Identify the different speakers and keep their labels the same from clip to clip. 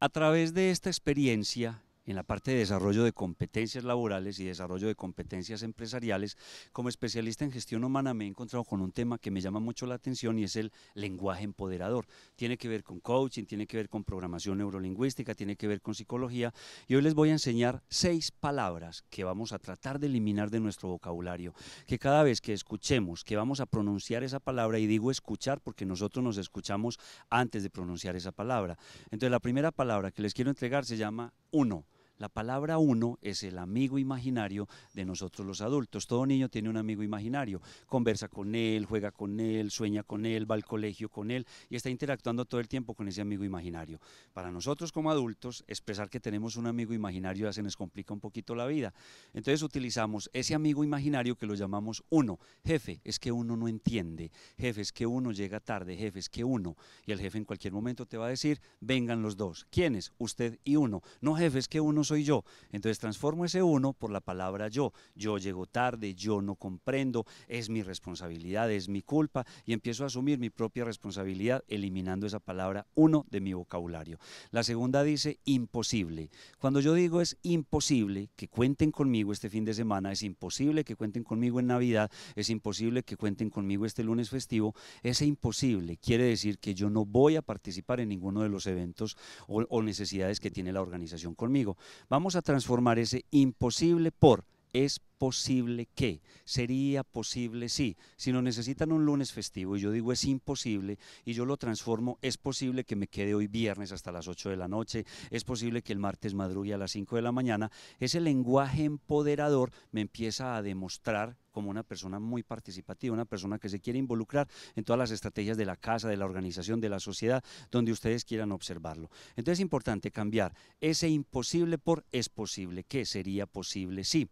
Speaker 1: a través de esta experiencia en la parte de desarrollo de competencias laborales y desarrollo de competencias empresariales, como especialista en gestión humana me he encontrado con un tema que me llama mucho la atención y es el lenguaje empoderador. Tiene que ver con coaching, tiene que ver con programación neurolingüística, tiene que ver con psicología y hoy les voy a enseñar seis palabras que vamos a tratar de eliminar de nuestro vocabulario, que cada vez que escuchemos, que vamos a pronunciar esa palabra y digo escuchar porque nosotros nos escuchamos antes de pronunciar esa palabra. Entonces la primera palabra que les quiero entregar se llama uno. La palabra uno es el amigo imaginario de nosotros los adultos. Todo niño tiene un amigo imaginario. Conversa con él, juega con él, sueña con él, va al colegio con él y está interactuando todo el tiempo con ese amigo imaginario. Para nosotros como adultos, expresar que tenemos un amigo imaginario ya se nos complica un poquito la vida. Entonces utilizamos ese amigo imaginario que lo llamamos uno. Jefe, es que uno no entiende. Jefe, es que uno llega tarde. Jefe, es que uno. Y el jefe en cualquier momento te va a decir, vengan los dos. ¿Quiénes? Usted y uno. No, jefe, es que uno soy yo. Entonces transformo ese uno por la palabra yo. Yo llego tarde, yo no comprendo, es mi responsabilidad, es mi culpa y empiezo a asumir mi propia responsabilidad eliminando esa palabra uno de mi vocabulario. La segunda dice imposible. Cuando yo digo es imposible que cuenten conmigo este fin de semana, es imposible que cuenten conmigo en Navidad, es imposible que cuenten conmigo este lunes festivo, ese imposible quiere decir que yo no voy a participar en ninguno de los eventos o, o necesidades que tiene la organización conmigo. Vamos a transformar ese imposible por es posible que, sería posible sí. Si no necesitan un lunes festivo y yo digo es imposible y yo lo transformo, es posible que me quede hoy viernes hasta las 8 de la noche, es posible que el martes madrugue a las 5 de la mañana, ese lenguaje empoderador me empieza a demostrar como una persona muy participativa, una persona que se quiere involucrar en todas las estrategias de la casa, de la organización, de la sociedad, donde ustedes quieran observarlo. Entonces es importante cambiar ese imposible por es posible, que sería posible, sí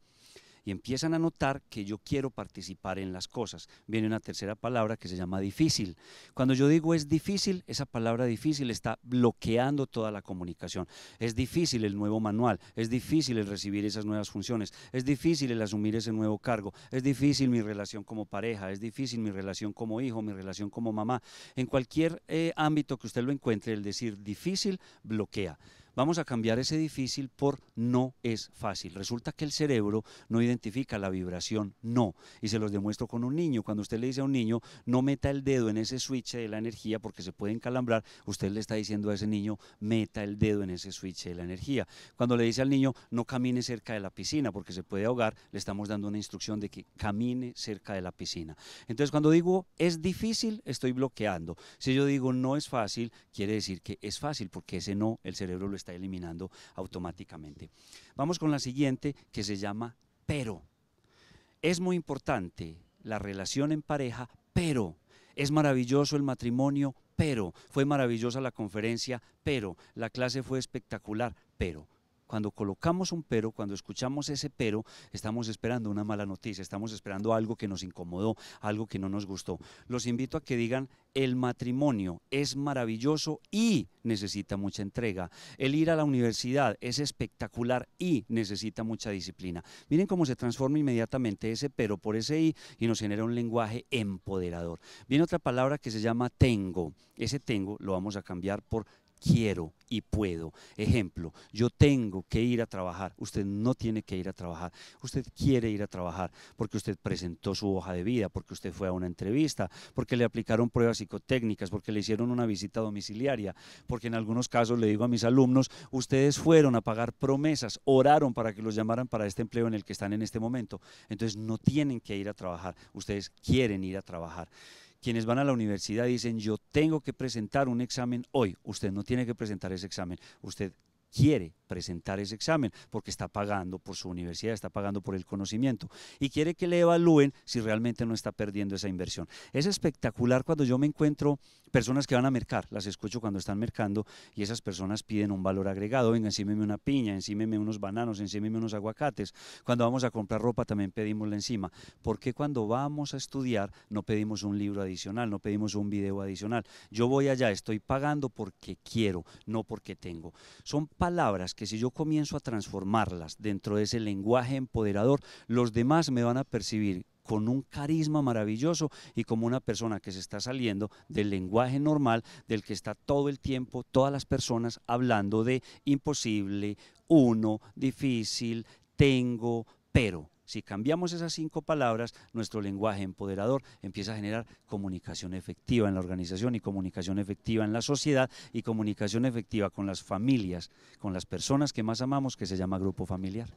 Speaker 1: y empiezan a notar que yo quiero participar en las cosas. Viene una tercera palabra que se llama difícil. Cuando yo digo es difícil, esa palabra difícil está bloqueando toda la comunicación. Es difícil el nuevo manual, es difícil el recibir esas nuevas funciones, es difícil el asumir ese nuevo cargo, es difícil mi relación como pareja, es difícil mi relación como hijo, mi relación como mamá. En cualquier eh, ámbito que usted lo encuentre, el decir difícil bloquea. Vamos a cambiar ese difícil por no es fácil. Resulta que el cerebro no identifica la vibración no. Y se los demuestro con un niño. Cuando usted le dice a un niño, no meta el dedo en ese switch de la energía porque se puede encalambrar, usted le está diciendo a ese niño, meta el dedo en ese switch de la energía. Cuando le dice al niño, no camine cerca de la piscina porque se puede ahogar, le estamos dando una instrucción de que camine cerca de la piscina. Entonces, cuando digo es difícil, estoy bloqueando. Si yo digo no es fácil, quiere decir que es fácil porque ese no, el cerebro lo está está eliminando automáticamente. Vamos con la siguiente que se llama pero. Es muy importante la relación en pareja, pero. Es maravilloso el matrimonio, pero. Fue maravillosa la conferencia, pero. La clase fue espectacular, pero. Cuando colocamos un pero, cuando escuchamos ese pero, estamos esperando una mala noticia, estamos esperando algo que nos incomodó, algo que no nos gustó. Los invito a que digan, el matrimonio es maravilloso y necesita mucha entrega. El ir a la universidad es espectacular y necesita mucha disciplina. Miren cómo se transforma inmediatamente ese pero por ese y y nos genera un lenguaje empoderador. Viene otra palabra que se llama tengo. Ese tengo lo vamos a cambiar por quiero y puedo. Ejemplo, yo tengo que ir a trabajar, usted no tiene que ir a trabajar, usted quiere ir a trabajar porque usted presentó su hoja de vida, porque usted fue a una entrevista, porque le aplicaron pruebas psicotécnicas, porque le hicieron una visita domiciliaria, porque en algunos casos le digo a mis alumnos, ustedes fueron a pagar promesas, oraron para que los llamaran para este empleo en el que están en este momento, entonces no tienen que ir a trabajar, ustedes quieren ir a trabajar quienes van a la universidad dicen, yo tengo que presentar un examen hoy, usted no tiene que presentar ese examen, usted quiere presentar ese examen, porque está pagando por su universidad, está pagando por el conocimiento y quiere que le evalúen si realmente no está perdiendo esa inversión. Es espectacular cuando yo me encuentro personas que van a mercar, las escucho cuando están mercando y esas personas piden un valor agregado, venga, encímeme una piña, encímeme unos bananos, encímeme unos aguacates. Cuando vamos a comprar ropa también pedimos la encima. ¿Por qué cuando vamos a estudiar no pedimos un libro adicional, no pedimos un video adicional? Yo voy allá, estoy pagando porque quiero, no porque tengo. Son palabras que si yo comienzo a transformarlas dentro de ese lenguaje empoderador, los demás me van a percibir con un carisma maravilloso y como una persona que se está saliendo del lenguaje normal del que está todo el tiempo todas las personas hablando de imposible, uno, difícil, tengo, pero. Si cambiamos esas cinco palabras, nuestro lenguaje empoderador empieza a generar comunicación efectiva en la organización y comunicación efectiva en la sociedad y comunicación efectiva con las familias, con las personas que más amamos, que se llama grupo familiar.